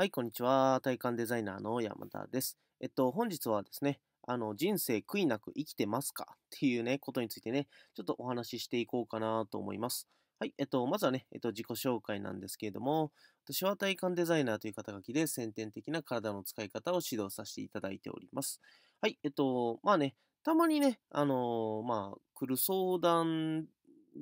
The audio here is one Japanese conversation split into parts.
はい、こんにちは。体感デザイナーの山田です。えっと、本日はですね、あの、人生悔いなく生きてますかっていうね、ことについてね、ちょっとお話ししていこうかなと思います。はい、えっと、まずはね、えっと、自己紹介なんですけれども、私は体感デザイナーという肩書きで先天的な体の使い方を指導させていただいております。はい、えっと、まあね、たまにね、あのまあ、来る相談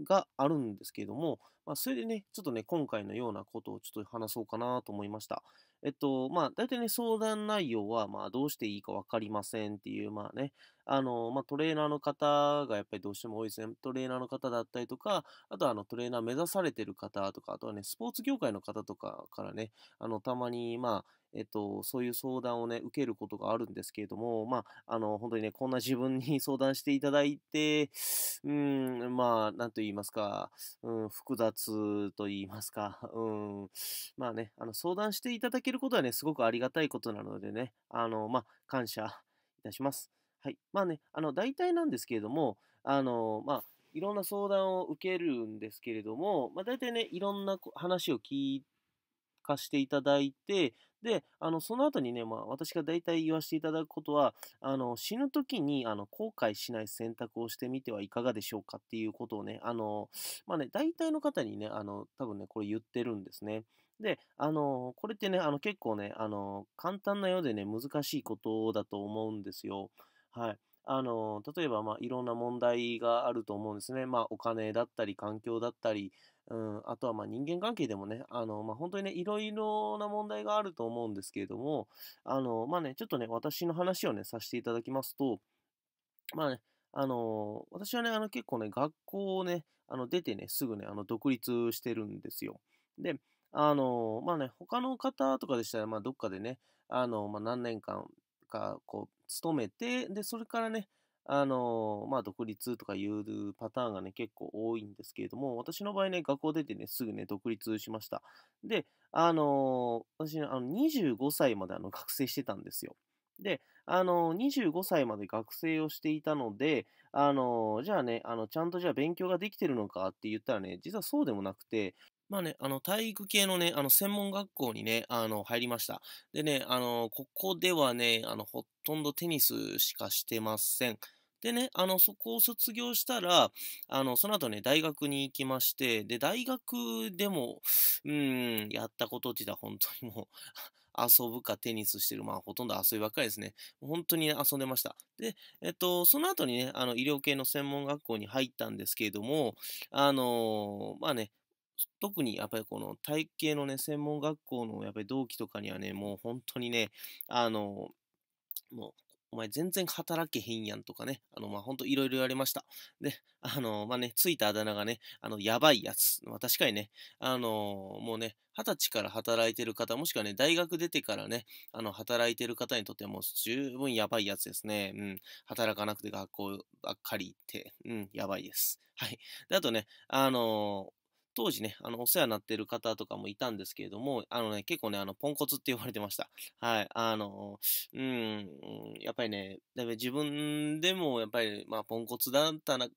があるんですけれども、まあ、それでね、ちょっとね、今回のようなことをちょっと話そうかなと思いました。えっと、まあ、大体ね、相談内容は、まあ、どうしていいかわかりませんっていう、まあね、あの、まあ、トレーナーの方がやっぱりどうしても多いですね。トレーナーの方だったりとか、あとはあの、トレーナー目指されてる方とか、あとはね、スポーツ業界の方とかからね、あの、たまに、まあ、えっと、そういう相談をね、受けることがあるんですけれども、まあ、あの、本当にね、こんな自分に 相談していただいて、うん、まあ、なんと言いますか、うん、複雑活と言いますか、うん。まあね、あの、相談していただけることはね、すごくありがたいことなのでね、あの、まあ、感謝いたします。はい。まあね、あの、大体なんですけれども、あの、まあ、いろんな相談を受けるんですけれども、まあ、大体ね、いろんな話を聞い化していただいて、で、あの、その後にね、まあ、私が大体言わせていただくことは、あの、死ぬ時に、あの、後悔しない選択をしてみてはいかがでしょうかっていうことをね、あの、まあね、大体の方にね、あの、多分ね、これ言ってるんですね。で、あの、これってね、あの、結構ね、あの、簡単なようでね、難しいことだと思うんですよ。はい。あの、例えば、まあ、いろんな問題があると思うんですね。まあ、お金だったり、環境だったり、うん、あとはま人間関係でもね、あのまあ、本当にね、いろいろな問題があると思うんですけれども、あのまあね、ちょっとね、私の話をね、させていただきますと、まあね、あの私はね、あの結構ね、学校をね、あの出てね、すぐね、あの独立してるんですよ。で、あのまあね、他の方とかでしたら、まあ、どっかでね、あのまあ、何年間かこう勤めて、で、それからね、あのまあ、独立とかいうパターンがね、結構多いんですけれども、私の場合ね、学校出てね、すぐね、独立しました。で、あの私あの25歳まであの学生してたんですよ。で、あの25歳まで学生をしていたので、あのじゃあね、あの、ちゃんとじゃあ勉強ができてるのかって言ったらね、実はそうでもなくて、まあね、あの、体育系のね、あの、専門学校にね、あの、入りました。でね、あの、ここではね、あの、ほとんどテニスしかしてません。でね、あの、そこを卒業したら、あの、その後ね、大学に行きまして、で、大学でも、うん、やったことって言ったら本当にもう 遊ぶかテニスしてる。まあ、ほとんど遊びばっかりですね。本当に、ね、遊んでました。で、えっと、その後にね、あの、医療系の専門学校に入ったんですけれども、あのまあね、特にやっぱりこの体系のね、専門学校のやっぱり同期とかにはね、もう本当にね、あのもうお前全然働けへんやんとかね、あの、まあ、ほんといろいろ言われました。で、あの、まあね、ついたあだ名がね、あの、やばいやつ。まあ、確かにね、あの、もうね、二十歳から働いてる方、もしくはね、大学出てからね、あの、働いてる方にとっても十分やばいやつですね。うん。働かなくて学校ばっかり行って、うん、やばいです。はい。で、あとね、あの当時ね、あの、お世話になってる方とかもいたんですけれども、あのね、結構ね、あの、ポンコツって呼ばれてました。はい。あの、うん、やっぱりね、だ自分でもやっぱり、まあ、ポンコツだったな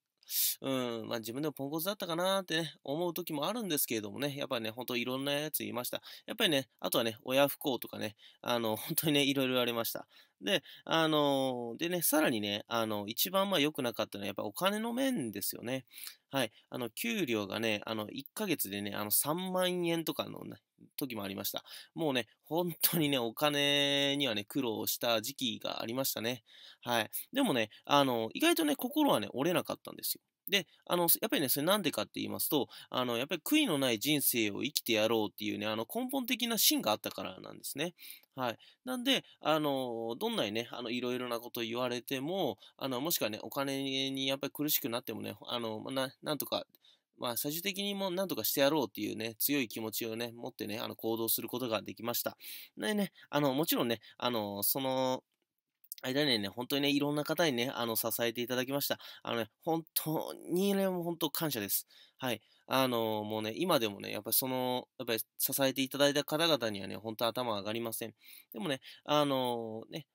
うん、まあ自分でもポンコツだったかなってね、思う時もあるんですけれどもね、やっぱりね、ほんといろんなやついました。やっぱりね、あとはね、親不幸とかね、あの、本当にね、いろいろありました。で、あの、でね、さらにね、あの、一番まあ良くなかったのはやっぱお金の面ですよね。はい。あの、給料がね、あの、1ヶ月でね、あの、3万円とかの、ね、時もありました。もうね、本当にね、お金にはね、苦労した時期がありましたね。はい。でもね、あの、意外とね、心はね、折れなかったんですよ。で、あの、やっぱりね、それなんでかって言いますと、あの、やっぱり悔いのない人生を生きてやろうっていうね、あの、根本的な芯があったからなんですね。はい。なんで、あの、どんなにね、あの、いろいろなこと言われても、あの、もしくはね、お金にやっぱり苦しくなってもね、あの、ななんとか、まあ、最終的にも何とかしてやろうっていうね、強い気持ちをね、持ってね、あの、行動することができました。でね、あの、もちろんね、あの、その、間にね、本当にね、いろんな方にね、あの、支えていただきました。あのね、本当にね、もう本当感謝です。はい。あの、もうね、今でもね、やっぱりその、やっぱり支えていただいた方々にはね、本当頭上がりません。でもね、あの、ね、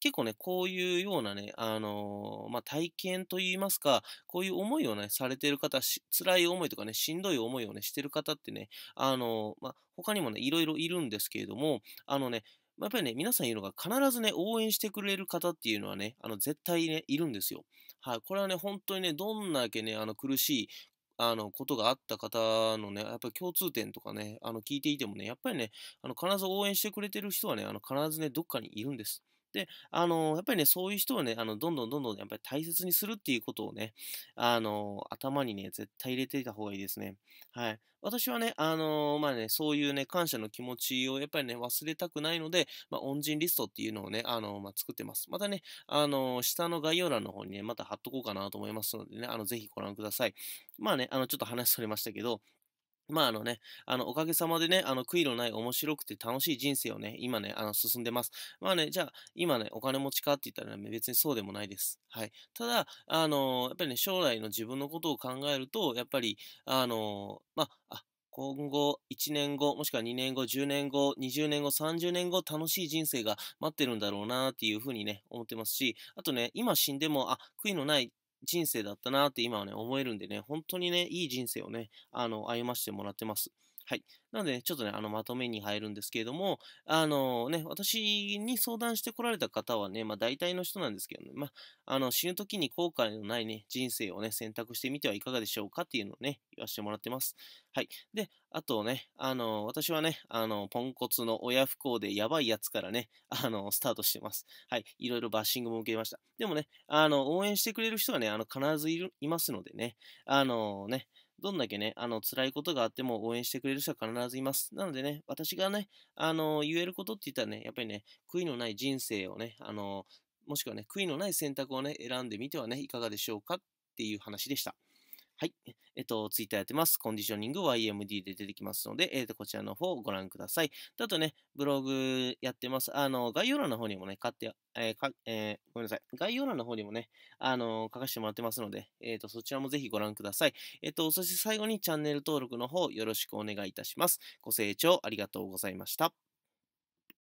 結構ね、こういうようなね、あのー、まあ、体験といいますか、こういう思いをね、されてる方、辛い思いとかね、しんどい思いをね、してる方ってね、あのー、まあ、他にもね、いろいろいるんですけれども、あのね、まあ、やっぱりね、皆さん言うのが必ずね、応援してくれる方っていうのはね、あの、絶対ね、いるんですよ。はい。これはね、本当にね、どんだけね、あの、苦しい、あの、ことがあった方のね、やっぱり共通点とかね、あの、聞いていてもね、やっぱりね、あの、必ず応援してくれてる人はね、あの、必ずね、どっかにいるんです。で、あの、やっぱりね、そういう人をね、あの、どんどんどんどん、やっぱり大切にするっていうことをね、あの、頭にね、絶対入れていた方がいいですね。はい。私はね、あの、まあね、そういうね、感謝の気持ちをやっぱりね、忘れたくないので、まあ、恩人リストっていうのをね、あの、まあ、作ってます。またね、あの、下の概要欄の方にね、また貼っとこうかなと思いますのでね、あの、ぜひご覧ください。まあね、あの、ちょっと話しとれましたけど、まああのね、あの、おかげさまでね、あの、悔いのない面白くて楽しい人生をね、今ね、あの、進んでます。まあね、じゃあ、今ね、お金持ちかって言ったらね、別にそうでもないです。はい。ただ、あの、やっぱりね、将来の自分のことを考えると、やっぱり、あの、まあ、あ今後1年後、もしくは2年後、10年後、20年後、30年後、楽しい人生が待ってるんだろうなっていうふうにね、思ってますし、あとね、今死んでも、あ、悔いのない人生だったなって今はね、思えるんでね、本当にね、いい人生をね、あの、歩ましてもらってます。はい。なので、ね、ちょっとね、あの、まとめに入るんですけれども、あのね、私に相談してこられた方はね、まあ大体の人なんですけどね、まあ、あの、死ぬ時に後悔のないね、人生をね、選択してみてはいかがでしょうかっていうのをね、言わせてもらってます。はい。で、あとね、あの、私はね、あの、ポンコツの親不孝でやばいやつからね、あの、スタートしてます。はい。いろいろバッシングも受けました。でもね、あの、応援してくれる人がね、あの、必ずいるいますのでね、あのね、どんだけね、あの、辛いことがあっても応援してくれる人は必ずいます。なのでね、私がね、あの、言えることって言ったらね、やっぱりね、悔いのない人生をね、あの、もしくはね、悔いのない選択をね、選んでみてはね、いかがでしょうかっていう話でした。はい。えっと、ツイッターやってます。コンディショニング YMD で出てきますので、えっと、こちらの方をご覧ください。あとね、ブログやってます。あの、概要欄の方にもね、買って、えー、かえー、ごめんなさい。概要欄の方にもね、あの、書かせてもらってますので、えっと、そちらもぜひご覧ください。えっと、そして最後にチャンネル登録の方よろしくお願いいたします。ご清聴ありがとうございました。